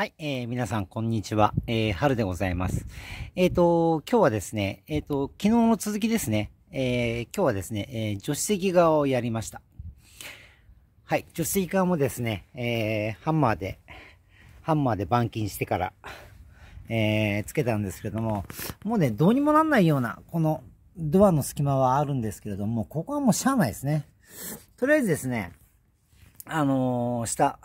はい、えー、皆さん、こんにちは。えー、春でございます。えっ、ー、と、今日はですね、えっ、ー、と、昨日の続きですね。えー、今日はですね、えー、助手席側をやりました。はい、助手席側もですね、えー、ハンマーで、ハンマーで板金してから、えー、つけたんですけれども、もうね、どうにもなんないような、このドアの隙間はあるんですけれども、ここはもうしゃあないですね。とりあえずですね、あのー、下、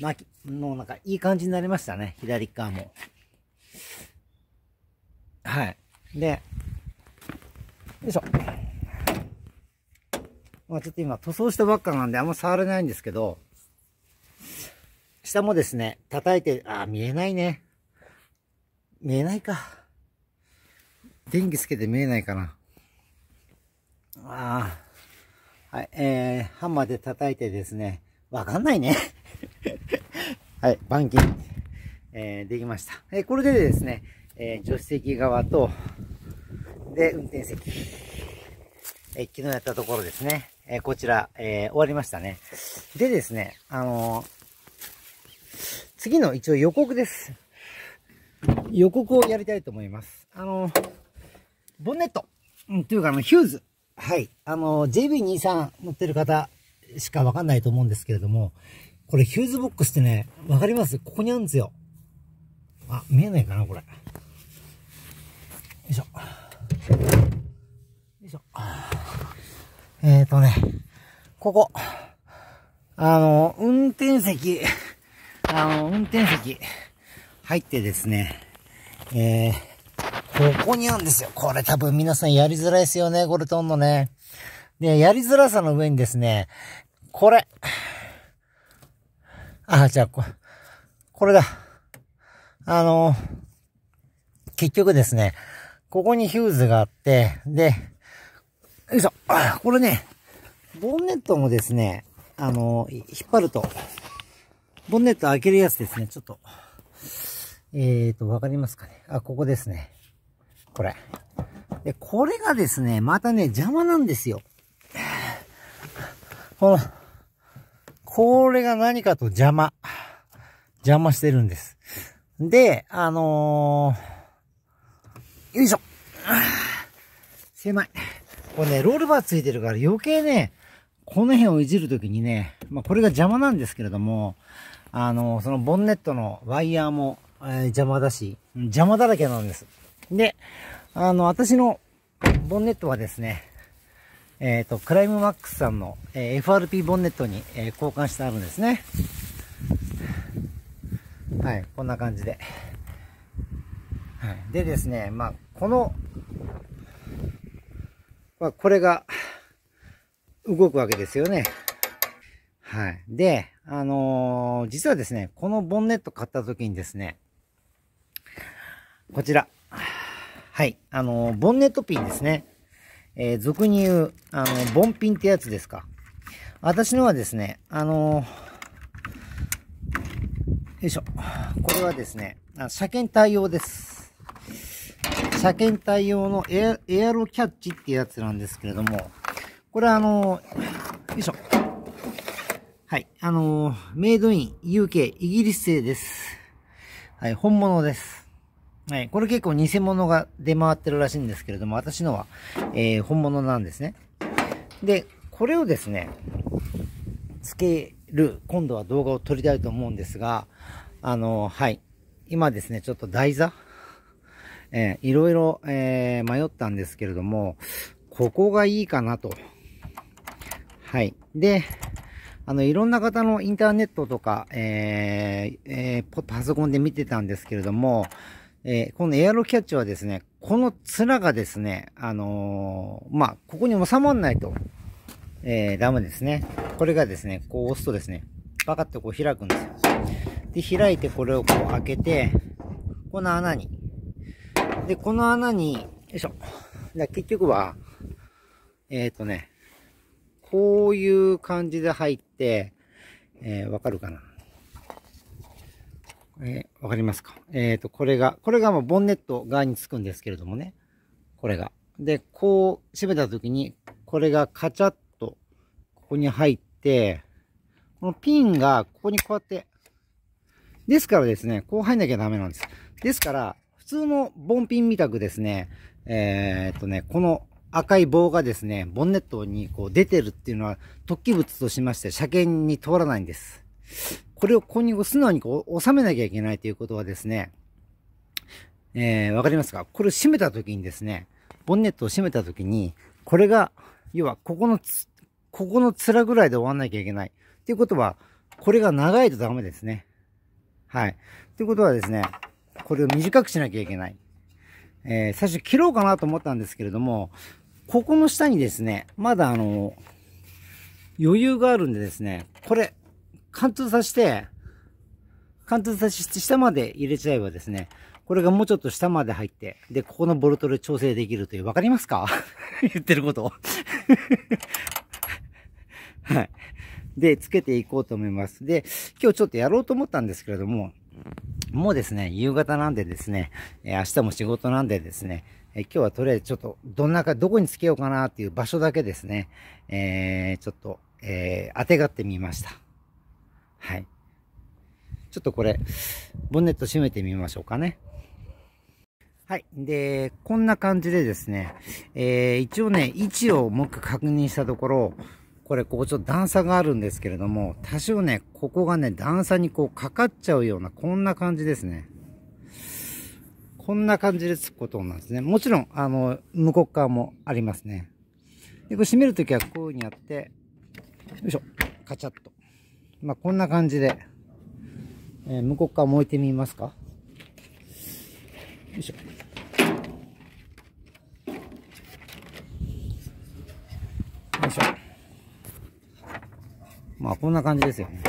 まき、もうなんかいい感じになりましたね。左側も。はい。で、よいしょ。まあ、ちょっと今塗装したばっかなんであんま触れないんですけど、下もですね、叩いて、あ、見えないね。見えないか。電気つけて見えないかな。ああ。はい、えー、ハンマーで叩いてですね、わかんないね。はい、板金、えー、できました。えー、これでですね、えー、助手席側と、で、運転席。え昨日やったところですね。えこちら、え終わりましたね。でですね、あの次の一応予告です。予告をやりたいと思います。あのボンネット、うん、というかあの、ヒューズ。はい。あの、JB23 乗ってる方しかわかんないと思うんですけれども、これヒューズボックスってね、わかりますここにあるんですよ。あ、見えないかなこれ。よいしょ。よいしょ。えっ、ー、とね、ここ。あの、運転席、あの、運転席、入ってですね、えー、ここにあるんですよ。これ多分皆さんやりづらいですよね、これとんのね。で、やりづらさの上にですね、これ。あ、じゃあこ、れだ。あの、結局ですね、ここにヒューズがあって、で、よいしょ、これね、ボンネットもですね、あの、引っ張ると、ボンネット開けるやつですね、ちょっと。えーと、わかりますかね。あ、ここですね。これ。で、これがですね、またね、邪魔なんですよ。この、これが何かと邪魔。邪魔してるんです。で、あのー、よいしょ。狭い。これね、ロールバーついてるから余計ね、この辺をいじるときにね、まあ、これが邪魔なんですけれども、あのー、そのボンネットのワイヤーも、えー、邪魔だし、邪魔だらけなんです。で、あの、私のボンネットはですね、えっ、ー、と、クライムマックスさんの、えー、FRP ボンネットに、えー、交換してあるんですね。はい、こんな感じで。はい、でですね、まあ、この、まあ、これが動くわけですよね。はい。で、あのー、実はですね、このボンネット買った時にですね、こちら。はい、あのー、ボンネットピンですね。えー、俗に言う、あの、ボンピンってやつですか。私のはですね、あのー、よいしょ。これはですね、あ車検対応です。車検対応のエアエアロキャッチってやつなんですけれども、これはあのー、よいしょ。はい。あのメイドイン UK イギリス製です。はい、本物です。はい。これ結構偽物が出回ってるらしいんですけれども、私のは、えー、本物なんですね。で、これをですね、つける、今度は動画を撮りたいと思うんですが、あの、はい。今ですね、ちょっと台座、えー、いろいろ、えー、迷ったんですけれども、ここがいいかなと。はい。で、あの、いろんな方のインターネットとか、えー、えー、パソコンで見てたんですけれども、えー、このエアロキャッチはですね、この面がですね、あのー、まあ、ここに収まんないと、えー、ダメですね。これがですね、こう押すとですね、パカってこう開くんですよ。で、開いてこれをこう開けて、この穴に。で、この穴に、よいしょ。ゃ、結局は、えっ、ー、とね、こういう感じで入って、えー、わかるかな。えー、わかりますかえっ、ー、と、これが、これがもうボンネット側につくんですけれどもね。これが。で、こう閉めた時に、これがカチャッと、ここに入って、このピンがここにこうやって、ですからですね、こう入んなきゃダメなんです。ですから、普通のボンピンみたくですね、えー、っとね、この赤い棒がですね、ボンネットにこう出てるっていうのは突起物としまして車検に通らないんです。これをここに素直にこう収めなきゃいけないということはですね、えー、わかりますかこれを閉めたときにですね、ボンネットを閉めたときに、これが、要はここのつ、ここの面ぐらいで終わんなきゃいけない。ということは、これが長いとダメですね。はい。ということはですね、これを短くしなきゃいけない。えー、最初切ろうかなと思ったんですけれども、ここの下にですね、まだあの、余裕があるんでですね、これ、貫通させて、貫通させて下まで入れちゃえばですね、これがもうちょっと下まで入って、で、ここのボルトで調整できるという、わかりますか 言ってること はい。で、つけていこうと思います。で、今日ちょっとやろうと思ったんですけれども、もうですね、夕方なんでですね、え明日も仕事なんでですね、え今日はとりあえずちょっと、どんなか、どこにつけようかなっていう場所だけですね、えー、ちょっと、えー、当てがってみました。はい。ちょっとこれ、ボンネット閉めてみましょうかね。はい。で、こんな感じでですね、えー、一応ね、位置をもう一回確認したところ、これ、ここちょっと段差があるんですけれども、多少ね、ここがね、段差にこうかかっちゃうような、こんな感じですね。こんな感じでつくことなんですね。もちろん、あの、向こう側もありますね。で、これ閉めるときはこういう風にやって、よいしょ、カチャッと。まあ、こんな感じで、えー、向こう側燃えてみますか。よいしょ。よいしょ。まあ、こんな感じですよね。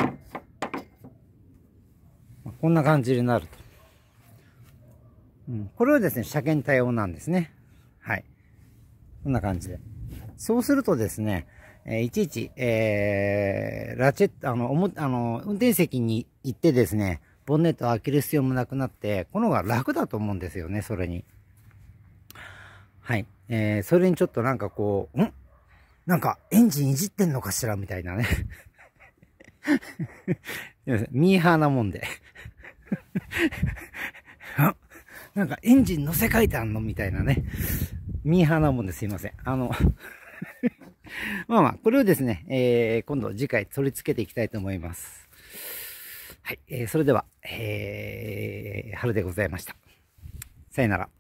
まあ、こんな感じになると。うん、これはですね、車検対応なんですね。はい。こんな感じで。そうするとですね、えー、いちいち、えー、ラチェット、あの、おも、あの、運転席に行ってですね、ボンネットを開ける必要もなくなって、この方が楽だと思うんですよね、それに。はい。えー、それにちょっとなんかこう、んなんかエンジンいじってんのかしらみたいなね。ミーハーなもんで なんかエンジン乗せ替えてあんのみたいなね。ミーハーなもんですいません。あの まあまあ、これをですね、えー、今度次回取り付けていきたいと思います。はい、えー、それでは、えー、春でございました。さよなら。